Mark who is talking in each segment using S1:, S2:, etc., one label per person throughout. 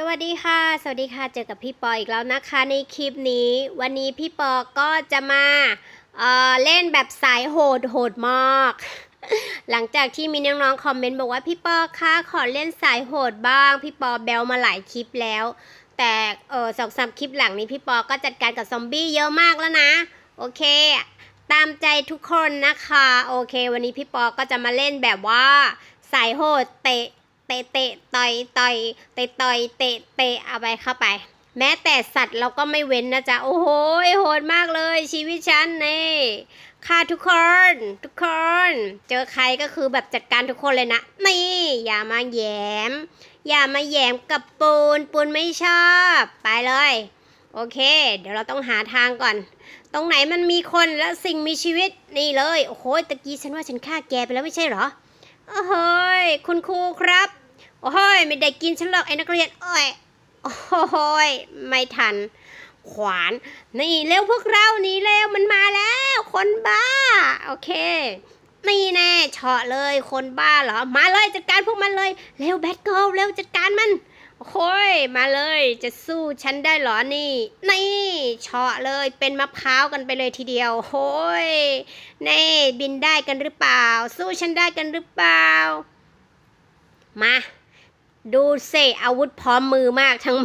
S1: สวัสดีค่ะ สวัสดีค่ะ เจอกับพี่ปออีกแล้วนะคะในคลิปนี้วันนี้พี่ปอก็จะมาเเล่นแบบสายโหดโหดมาก หลังจากที่มีน้องๆคอมเมนต์บอกว่า พี่ปอคะขอเล่นสายโหดบ้างพี่ปอแบลมาหลายคลิปแล้ว แต่เออสองสามคลิปหลังนี้พี่ปอก็จัดการกับซอมบี้เยอะมากแล้วนะโอเค ตามใจทุกคนนะคะ โอเควันนี้พี่ปอก็จะมาเล่นแบบว่าสายโหดเตะเตะเตะต่อยต่อยเตะต่อยเตะเตะเอาไปเข้าไป แม้แต่สัตว์เราก็ไม่เว้นนะจ๊ะโอ้โหโหดมากเลยชีวิตฉันนี่ค่าทุกคนทุกคน เจอใครก็คือแบบจัดการทุกคนเลยนะนี่อย่ามาแยม อย่ามาแยมกับปูนปูนไม่ชอบ ไปเลย โอเค เดี๋ยวเราต้องหาทางก่อน ตรงไหนมันมีคนและสิ่งมีชีวิตนี่เลยโอ้โหตะกี้ฉันว่าฉันฆ่าแกไปแล้วไม่ใช่หรอโอ้โยคุณครูครับ โอ้ย ไม่ได้กินฉันหรอกไอ้นักเรียน โอ้ย โอ้โยไม่ทัน ขวาน นี่เร็วพวกเรานี่เร็วมันมาแล้ว คนบ้า โอเค นี่แน่เฉาะเลย คนบ้าเหรอ มาเลยจัดการพวกมันเลย เร็วแบทเกิลเร็วจัดการมันโอ้ย มาเลย จะสู้ฉันได้หรอนี่ นี่เฉาะเลยเป็นมะพร้าวกันไปเลยทีเดียวโอ้ย นี่ บินได้กันหรือเปล่า สู้ฉันได้กันหรือเปล่า มา ดูเซอาวุธพร้อมมือมาก ทั้ง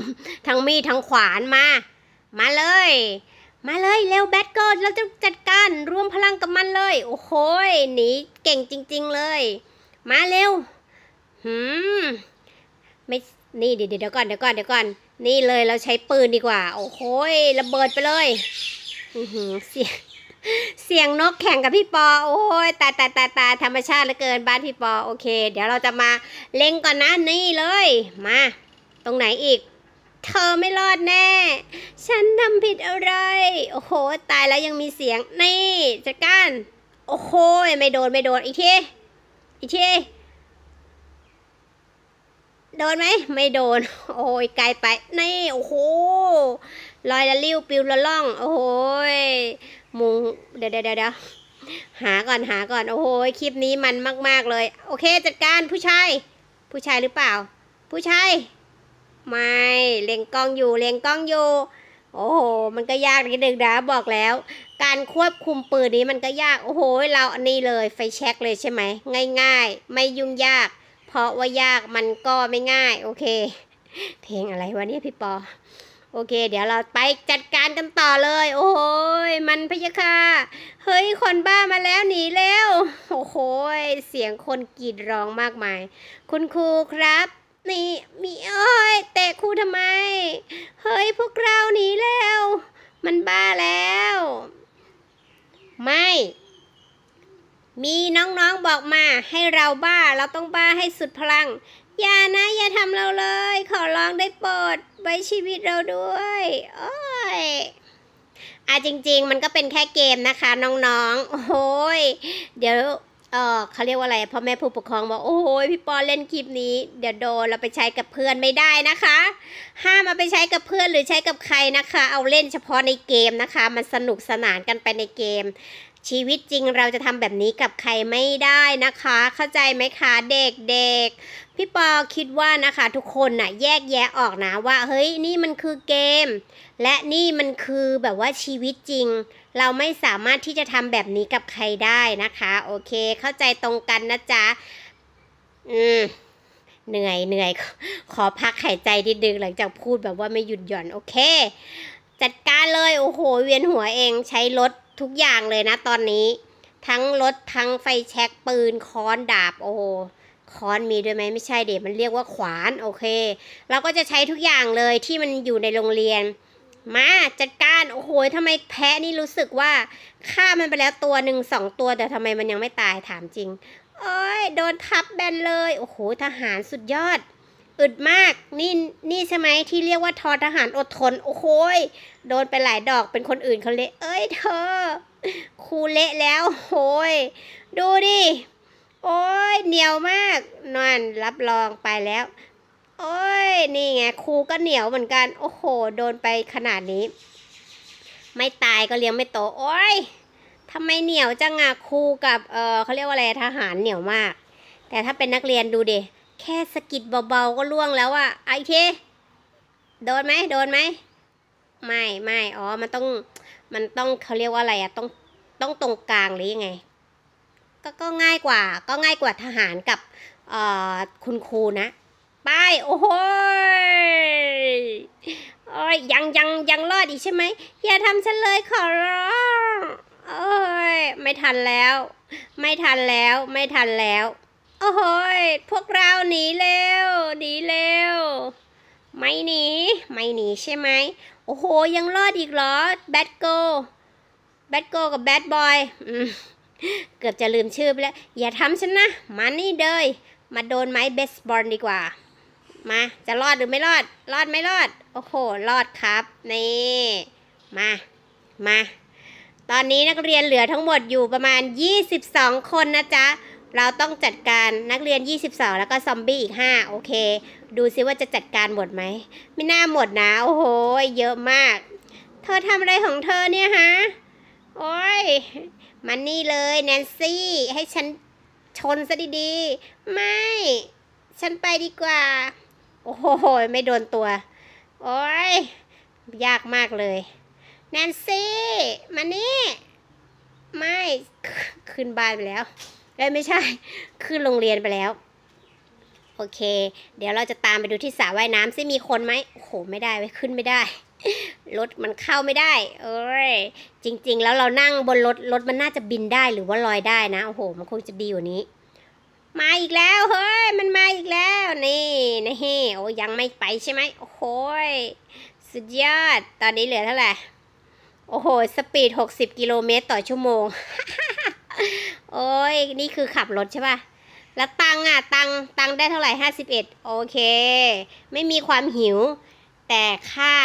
S1: ทั้งมีดทั้งขวานมา มาเลย มาเลยเร็วแบทเกิลเราจะจัดการร่วมพลังกับมันเลยโอ้โหหนีเก่งจริง ๆ เลย มาเร็วหืมไม่นี่เดี๋ยวเดี๋ยวก่อนเดี๋ยวก่อนเดี๋ยวก่อนนี่เลยเราใช้ปืนดีกว่า โอ้โหระเบิดไปเลยอือหือเสียงเสียงนกแข่งกับพี่ปอ โอ้โหตายตายตายตายธรรมชาติเหลือเกินบ้านพี่ปอ โอเคเดี๋ยวเราจะมาเล็งก่อนนะนี่เลย มา ตรงไหนอีก เธอไม่รอดแน่ ฉันทำผิดอะไรโอ้โห ตายแล้วยังมีเสียงนี่จัดการโอ้โหไม่โดนไม่โดนอีกทีอีกทีดนไหมไม่โดนโอ้ยไกลไปนี่โอ้โหลอย ละลิ้วปิวละล่องโอ้ยมุงเดี๋ยวเดี๋ยวเดี๋ยวหาก่อนหาก่อนโอ้โหคลิปนี้มันมากๆเลย โอเคจัดการผู้ชายผู้ชายหรือเปล่า ผู้ชายไม่เล็งกล้องอยู่เล็งกล้องอยู่โอ้โห มันก็ยากนิดนึงนะบอกแล้วการควบคุมปืนนี้มันก็ยากโอ้โหเราอันนี้เลยไฟแช็กเลยใช่ไหม ง่ายๆ ไม่ยุ่งยากเพราะว่ายากมันก็ไม่ง่าย โอเค เพลงอะไรวะเนี่ยพี่ปอ โอเค เดี๋ยวเราไปจัดการกันต่อเลย โอ้ยมันพยาค่เฮ้ยคนบ้ามาแล้วหนีแล้วโอ้โหเสียงคนกรีดร้องมากมาย คุณครูครับ นี่มีเอ้ยแต่ครูทำไม เฮ้ยพวกเราหนีแล้วมันบ้าแล้ว ไม่มีน้องๆบอกมาให้เราบ้าเราต้องบ้าให้สุดพลังอย่านะอย่าทำเราเลย ขอร้องได้โปรดไว้ชีวิตเราด้วยโอ้ยอ่ะจริงๆมันก็เป็นแค่เกมนะคะน้องๆโอ้ยเดี๋ยวเออเขาเรียกว่าอะไรพ่อแม่ผู้ปกครองบอกโอ้โหพี่ปอเล่นคลิปนี้ เดี๋ยวโดนเราไปใช้กับเพื่อนไม่ได้นะคะห้ามมาไปใช้กับเพื่อนหรือใช้กับใครนะคะเอาเล่นเฉพาะในเกมนะคะ มันสนุกสนานกันไปในเกมชีวิตจริงเราจะทำแบบนี้กับใครไม่ได้นะคะ เข้าใจไหมคะ เด็กๆพี่ปอคิดว่านะคะทุกคนนะ่ะ แยกแยะออกนะ ว่าเฮ้ย นี่มันคือเกม และนี่มันคือแบบว่าชีวิตจริง เราไม่สามารถที่จะทำแบบนี้กับใครได้นะคะ โอเค เข้าใจตรงกันนะจ๊ะอืม เหนื่อยเหนื่อยขอพักหายใจนิดนึง หลังจากพูดแบบว่าไม่หยุดหย่อน โอเค จัดการเลย โอ้โห เวียนหัวเองใช้รถทุกอย่างเลยนะตอนนี้ทั้งรถ ทั้งไฟแช็กปืนค้อนดาบโอ้ค้อนมีด้วยไหมไม่ใช่เดี๋ยวมันเรียกว่าขวานโอเคเราก็จะใช้ทุกอย่างเลยที่มันอยู่ในโรงเรียน มาจัดการโอ้โหทำไมแพะนี่รู้สึกว่าฆ่ามันไปแล้วตัวหนึ่งสองตัวแต่ทำไมมันยังไม่ตายถามจริงเอ้ยโดนทับแบนเลย โอ้โหทหารสุดยอดอึดมาก นี่ นี่ใช่ไหมที่เรียกว่าทอทหารอดทนโอ้โหโดนไปหลายดอกเป็นคนอื่นเขาเละเอ้ยเธอครูเละแล้วโอ้ยดูดิโอ้ยเหนียวมากนอนรับรองไปแล้ว โอ้ยนี่ไงครูก็เหนียวเหมือนกันโอ้โหโดนไปขนาดนี้ ไม่ตายก็เลี้ยงไม่โตโอ้ยทำไมเหนียวจังอะครูกับเออเขาเรียกว่าอะไรทหารเหนียวมาก แต่ถ้าเป็นนักเรียนดูดิแค่สกิดเบาๆก็ล่วงแล้วอะไอเทโดนไหมโดนไหมไม่ไม่อ๋อมันต้องมันต้องเขาเรียกว่าอะไรอะต้องต้องตรงกลางหรือยังไง ก็ก็ง่ายกว่า ก็ง่ายกว่าทหารกับเอ่อคุณครูนะไปโอ้โหโอ้ยยังยังยังรอดอีกใช่ไหมอย่าทำฉันเลยขอร้องโอ้ยไม่ทันแล้ว ไม่ทันแล้วไม่ทันแล้วโอ้โหพวกเราหนีเร็ว หนีเร็ว ไม่หนี ไม่หนีใช่ไหม โอ้โห ยังรอดอีกเหรอแบทโกแบทโกกับแบทบอยเกือบจะลืมชื่อไปแล้ว อย่าทำฉันนะ มานี่เดยมาโดนไม้เบสบอลดีกว่า มา จะรอดหรือไม่รอด รอดไม่รอด โอ้โห รอดครับ นี่ มา มา ตอนนี้นักเรียนเหลือทั้งหมดอยู่ประมาณ 22 คนนะจ๊ะเราต้องจัดการนักเรียน 22 แล้วก็ซอมบี้อีก 5 โอเค ดูซิว่าจะจัดการหมดไหม ไม่น่าหมดนะ โอ้โห เยอะมาก เธอทำอะไรของเธอเนี่ยฮะ โอ้ย มันนี่เลยแนนซี่ให้ฉันชนซะดีๆ ไม่ ฉันไปดีกว่า โอ้โห ไม่โดนตัว โอ้ย ยากมากเลยแนนซี่มานี่ ไม่ ขึ้นบ้านไปแล้วอ้ไม่ใช่ ขึ้นโรงเรียนไปแล้ว โอเค เดี๋ยวเราจะตามไปดูที่สระว่ายน้ำซิมีคนไหมโอ้โห ไม่ได้ไปขึ้นไม่ได้รถมันเข้าไม่ได้โอ้ยจริงๆ แล้วเรานั่งบนรถ รถมันน่าจะบินได้หรือว่าลอยได้นะ โอ้โห มันคงจะดีกว่านี้มาอีกแล้วเฮ้ย มันมาอีกแล้ว นี่นะเฮ้โอ้ยังไม่ไปใช่ไหมโอ้โหสุดยอดตอนนี้เหลือเท่าไหร่โอ้โห สปีด60กิโลเมตรต่อชั่วโมงโอ้ย นี่คือขับรถใช่ป่ะ แล้วตังอ่ะ ตัง ตังได้เท่าไหร่ห้าสิบเอ็ดโอเค ไม่มีความหิว แต่ค่า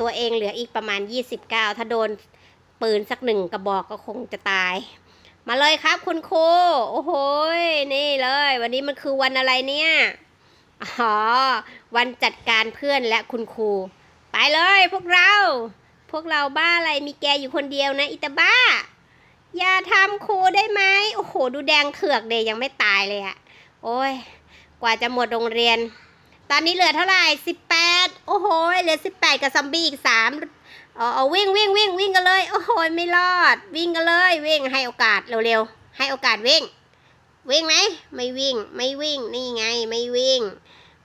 S1: ตัวเองเหลืออีกประมาณยี่สิบเก้าถ้าโดนปืนสักหนึ่งกระบอกก็คงจะตาย มาเลยครับคุณครู โอ้โหนี่เลย วันนี้มันคือวันอะไรเนี่ย อ๋อ วันจัดการเพื่อนและคุณครู ไปเลยพวกเรา พวกเราบ้าอะไรมีแกอยู่คนเดียวนะอิตาบ้าอย่าทำครูได้ไหมโอ้โห ดูแดงเขือกเดยยังไม่ตายเลยอะ โอ้ย กว่าจะหมดโรงเรียน ตอนนี้เหลือเท่าไหร่สิบแปดโอ้โห เหลือสิบแปดกับซอมบี้อีกสามอ๋อวิ่งวิ่งวิ่งวิ่งกันเลย โอ้โห ไม่รอด วิ่งกันเลย วิ่งให้โอกาสเร็วๆ ให้โอกาสวิ่ง วิ่งไหม ไม่วิ่ง ไม่วิ่ง นี่ไง ไม่วิ่ง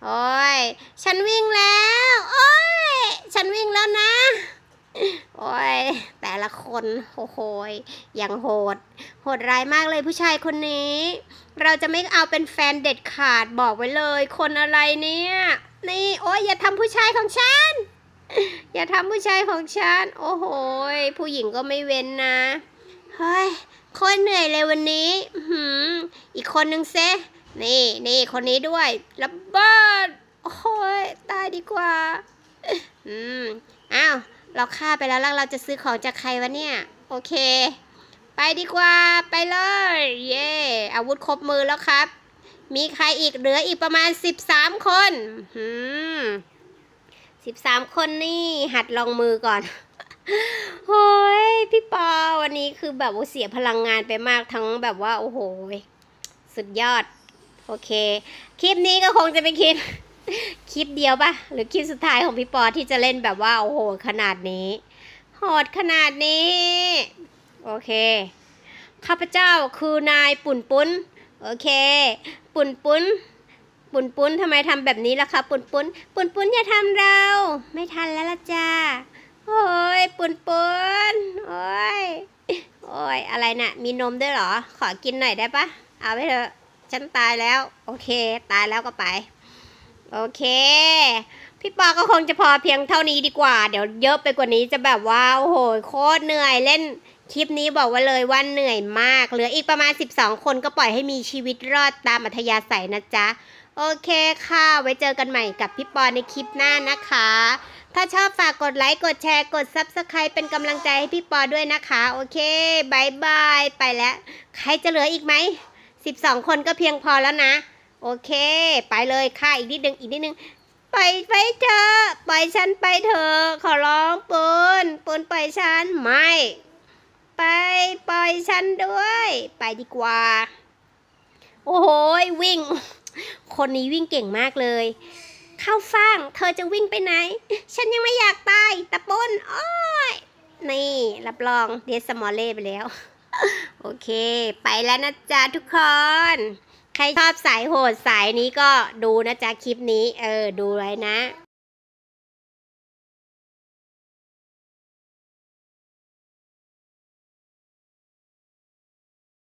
S1: โอ้ย ฉันวิ่งแล้ว โอ้ย ฉันวิ่งแล้วนะโอ้ย แต่ละคน โอ้โหอย่างโหด โหดร้ายมากเลยผู้ชายคนนี้ เราจะไม่เอาเป็นแฟนเด็ดขาดบอกไว้เลย คนอะไรเนี่ย นี่ โอ้ยอย่าทำผู้ชายของฉัน อย่าทำผู้ชายของฉัน โอ้โหผู้หญิงก็ไม่เว้นนะ เฮ้ย คนเหนื่อยเลยวันนี้หืมอีกคนนึงเซนี่นี่คนนี้ด้วยระเบิด โอ้ยตายดีกว่า อืมอ้าวเราฆ่าไปแล้วแล้วเราจะซื้อของจากใครวะเนี่ย โอเค ไปดีกว่าไปเลย เย่อาวุธครบมือแล้วครับ มีใครอีกเหลืออีกประมาณสสิบามคนหืมสิบสามคนนี่หัดลองมือก่อนโฮ้ย พี่ปอวันนี้คือแบบว่าเสียพลังงานไปมากทั้งแบบว่า โอ้โห สุดยอด โอเค คลิปนี้ก็คงจะเป็นคลิปคลิปเดียวปะหรือคลิปสุดท้ายของพี่ปอที่จะเล่นแบบว่า โอ้โหขนาดนี้โหดขนาดนี้ โอเค ข้าพเจ้าคือนายปุ่นปุ้น โอเค ปุ่นปุ้น ปุ่นปุ้นทำไมทำแบบนี้ล่ะคะปุ่นปุ้น ปุ่นปุ้นอย่าทำเรา ไม่ทันแล้วละจ้าโอ้ย ปุ่นปุ้นโอ้ยโอ้ยอะไรนะ่ะ มีนมด้วยเหรอ ขอกินหน่อยได้ปะเอาไปเถอะ ฉันตายแล้ว โอเค ตายแล้วก็ไปโอเค พี่ปอก็คงจะพอเพียงเท่านี้ดีกว่า เดี๋ยวเยอะไปกว่านี้จะแบบว่า โอ้โห โคตรเหนื่อยเล่นคลิปนี้บอกว่าเลยว่าเหนื่อยมาก เหลืออีกประมาณ 12 คนก็ปล่อยให้มีชีวิตรอดตามอัธยาศัยนะจ๊ะ โอเคค่ะ ไว้เจอกันใหม่กับพี่ปอในคลิปหน้านะคะ ถ้าชอบฝากกดไลค์ กดแชร์ กด Subscribe เป็นกำลังใจให้พี่ปอด้วยนะคะ โอเคบายบาย ไปแล้ว ใครจะเหลืออีกไหม12 คนก็เพียงพอแล้วนะโอเคไปเลยค่ะอีกนิดนึงอีกนิดนึงไปไปเถอะปล่อยฉัน ไปเถอะขอร้องปูนปูนปล่อยฉันไม่ไปปล่อยฉันด้วย ไปดีกว่า โอ้โหวิ่ง คนนี้วิ่งเก่งมากเลย เข้าฟาง เธอจะวิ่งไปไหน ฉันยังไม่อยากตายตะปนโอ้ยนี่ รับรองเดสมอลเล่ไปแล้ว โอเค ไปแล้วนะจ๊ะทุกคนใครชอบสายโหดสายนี้ก็ดูนะจ๊ะคลิปนี้ เออดูไว้นะ